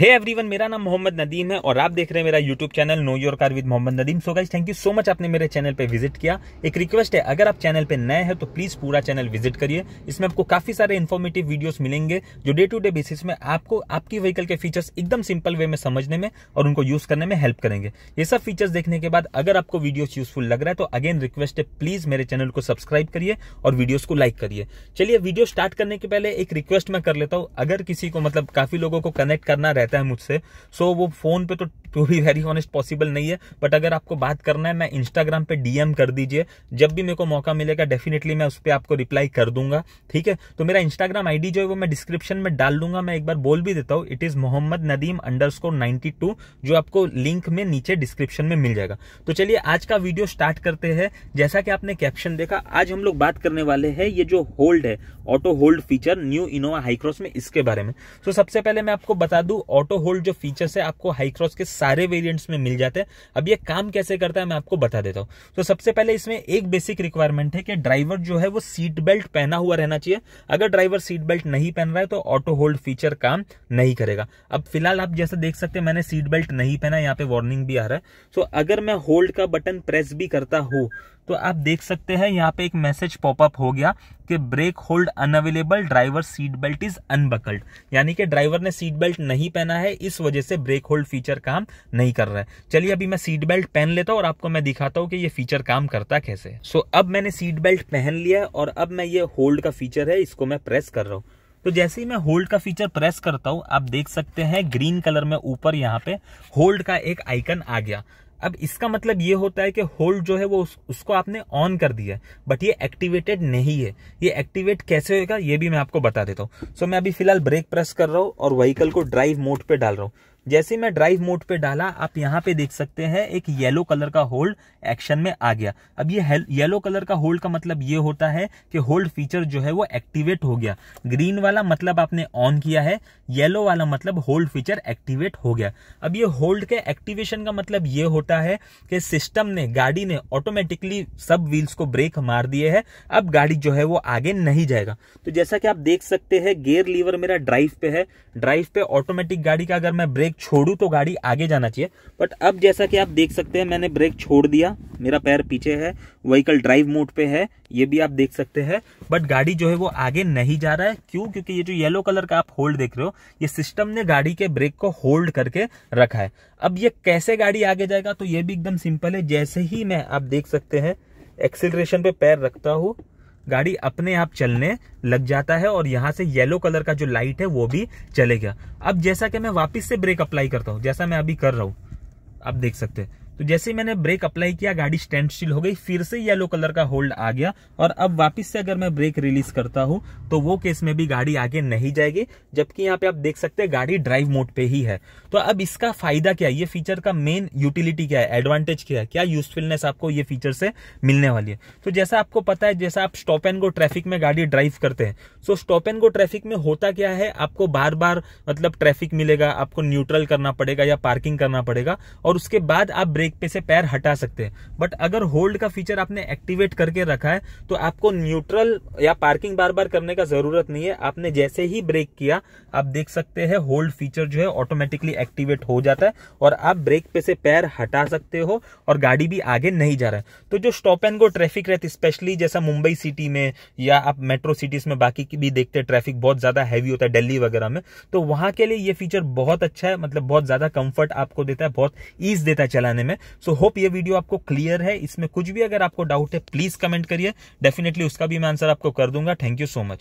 hey everyone मेरा नाम मोहम्मद नदीम है और आप देख रहे हैं मेरा YouTube channel know your car with Mohammad Nadeem so guys thank you so much आपने मेरे चैनल पे विजिट किया एक रिक्वेस्ट है अगर आप चैनल पे नए हैं तो प्लीज पूरा चैनल विजिट करिए इसमें आपको काफी सारे इन्फॉर्मेटिव वीडियोस मिलेंगे जो डे टू डे बेसिस में आपको आपकी व्हीकल के फीचर्स एकदम सिंपल वे में समझने में और उनको यूज करने में हेल्प करेंगे ये सब फीचर्स देखने के बाद अगर आपको वीडियो यूजफुल लग रहा है तो अगेन रिक्वेस्ट है प्लीज मेरे चैनल को सब्सक्राइब करिए और वीडियोज को लाइक करिए चलिए वीडियो स्टार्ट करने के पहले एक रिक्वेस्ट मैं कर लेता हूँ अगर किसी को मतलब काफी लोगों को कनेक्ट करना रहता रहता है मुझसे सो so, वो फ़ोन पे तो to be very honest possible नहीं है बट अगर आपको बात करना है मैं इंस्टाग्राम पे डीएम कर दीजिए जब भी मेरे को मौका मिलेगा डेफिनेटली मैं उस पर आपको रिप्लाई कर दूंगा ठीक है तो मेरा इंस्टाग्राम आईडी जो है वो मैं डिस्क्रिप्शन में डाल दूंगा मैं एक बार बोल भी देता हूँ it is Mohammad Nadeem underscore two जो आपको लिंक में नीचे डिस्क्रिप्शन में मिल जाएगा तो चलिए आज का वीडियो स्टार्ट करते हैं जैसा कि आपने कैप्शन देखा आज हम लोग बात करने वाले हैं ये जो होल्ड है auto hold feature new Innova Hycross में इसके बारे में तो सबसे पहले मैं आपको बता दू ऑटो होल्ड जो फीचर्स है आपको हाईक्रॉस के सारे वेरियंट्स में मिल जाते हैं अब ये काम कैसे करता है मैं आपको बता देता हूँ तो सबसे पहले इसमें एक बेसिक रिक्वायरमेंट है कि ड्राइवर जो है वो सीट बेल्ट पहना हुआ रहना चाहिए अगर ड्राइवर सीट बेल्ट नहीं पहन रहा है तो ऑटो होल्ड फीचर काम नहीं करेगा अब फिलहाल आप जैसे देख सकते हैं मैंने सीट बेल्ट नहीं पहना यहाँ पे वार्निंग भी आ रहा है सो तो अगर मैं होल्ड का बटन प्रेस भी करता हूँ तो आप देख सकते हैं यहाँ पे एक मैसेज पॉपअप हो गया कि brake hold unavailable driver seat belt is unbuckled यानी कि ड्राइवर ने सीट बेल्ट नहीं पहना है इस वजह से ब्रेक होल्ड फीचर काम नहीं कर रहा है चलिए अभी मैं सीट बेल्ट पहन लेता हूँ और आपको मैं दिखाता हूँ कि ये फीचर काम करता कैसे सो so, अब मैंने सीट बेल्ट पहन लिया और अब मैं ये होल्ड का फीचर है इसको मैं प्रेस कर रहा हूँ तो जैसे ही मैं होल्ड का फीचर प्रेस करता हूं आप देख सकते हैं ग्रीन कलर में ऊपर यहाँ पे होल्ड का एक आइकन आ गया अब इसका मतलब ये होता है कि होल्ड जो है वो उस, उसको आपने ऑन कर दिया है बट ये एक्टिवेटेड नहीं है ये एक्टिवेट कैसे होगा ये भी मैं आपको बता देता हूँ सो so, मैं अभी फिलहाल ब्रेक प्रेस कर रहा हूँ और व्हीकल को ड्राइव मोड पे डाल रहा हूँ जैसे मैं ड्राइव मोड पे डाला आप यहाँ पे देख सकते हैं एक येलो कलर का होल्ड एक्शन में आ गया अब ये येलो कलर का होल्ड का मतलब ये होता है कि होल्ड फीचर जो है वो एक्टिवेट हो गया ग्रीन वाला मतलब आपने ऑन किया है येलो वाला मतलब होल्ड फीचर एक्टिवेट हो गया अब ये होल्ड के एक्टिवेशन का मतलब ये होता है कि सिस्टम ने गाड़ी ने ऑटोमेटिकली सब व्हील्स को ब्रेक मार दिए है अब गाड़ी जो है वो आगे नहीं जाएगा तो जैसा कि आप देख सकते हैं गेयर लीवर मेरा ड्राइव पे है ड्राइव पे ऑटोमेटिक गाड़ी का अगर मैं ब्रेक छोड़ू तो गाड़ी आगे जाना चाहिए बट अब जैसा कि आप देख सकते हैं मैंने ब्रेक छोड़ दिया मेरा पैर पीछे है व्हीकल ड्राइव मोड पे है ये भी आप देख सकते हैं बट गाड़ी जो है वो आगे नहीं जा रहा है क्यों क्योंकि ये जो येलो कलर का आप होल्ड देख रहे हो ये सिस्टम ने गाड़ी के ब्रेक को होल्ड करके रखा है अब ये कैसे गाड़ी आगे जाएगा तो ये भी एकदम सिंपल है जैसे ही मैं आप देख सकते हैं एक्सिलरेशन पे पैर रखता हूँ गाड़ी अपने आप चलने लग जाता है और यहाँ से येलो कलर का जो लाइट है वो भी चलेगा अब जैसा कि मैं वापिस से ब्रेक अप्लाई करता हूँ जैसा मैं अभी कर रहा हूँ आप देख सकते हैं तो जैसे मैंने ब्रेक अप्लाई किया गाड़ी स्टैंड स्टिल हो गई फिर से येलो कलर का होल्ड आ गया और अब वापस से अगर मैं ब्रेक रिलीज करता हूं तो वो केस में भी गाड़ी आगे नहीं जाएगी जबकि यहाँ पे आप देख सकते हैं गाड़ी ड्राइव मोड पे ही है तो अब इसका फायदा क्या है ये फीचर का मेन यूटिलिटी क्या है एडवांटेज क्या है क्या यूजफुलनेस आपको ये फीचर से मिलने वाली है तो जैसा आपको पता है जैसा आप स्टॉप एंड गो ट्रैफिक में गाड़ी ड्राइव करते हैं so stop and go traffic में होता क्या है आपको बार बार मतलब ट्रैफिक मिलेगा आपको न्यूट्रल करना पड़ेगा या पार्किंग करना पड़ेगा और उसके बाद आप ब्रेक ब्रेक पे से पैर हटा सकते हैं बट अगर होल्ड का फीचर आपने एक्टिवेट करके रखा है तो आपको न्यूट्रल या पार्किंग बार बार करने का जरूरत नहीं है आपने जैसे ही ब्रेक किया आप देख सकते हैं होल्ड फीचर जो है ऑटोमेटिकली एक्टिवेट हो जाता है और आप ब्रेक पे से पैर हटा सकते हो और गाड़ी भी आगे नहीं जा रहा है तो जो स्टॉप एंड गो ट्रैफिक रहती स्पेशली जैसा मुंबई सिटी में या आप मेट्रो सिटीज में बाकी की भी देखते हैं ट्रैफिक बहुत ज्यादा हैवी होता है दिल्ली वगैरह में तो वहां के लिए ये फीचर बहुत अच्छा है मतलब बहुत ज्यादा कंफर्ट आपको देता है बहुत ईज देता है चलाने में सो होप ये वीडियो आपको क्लियर है इसमें कुछ भी अगर आपको डाउट है प्लीज कमेंट करिए डेफिनेटली उसका भी मैं आंसर आपको कर दूंगा थैंक यू सो मच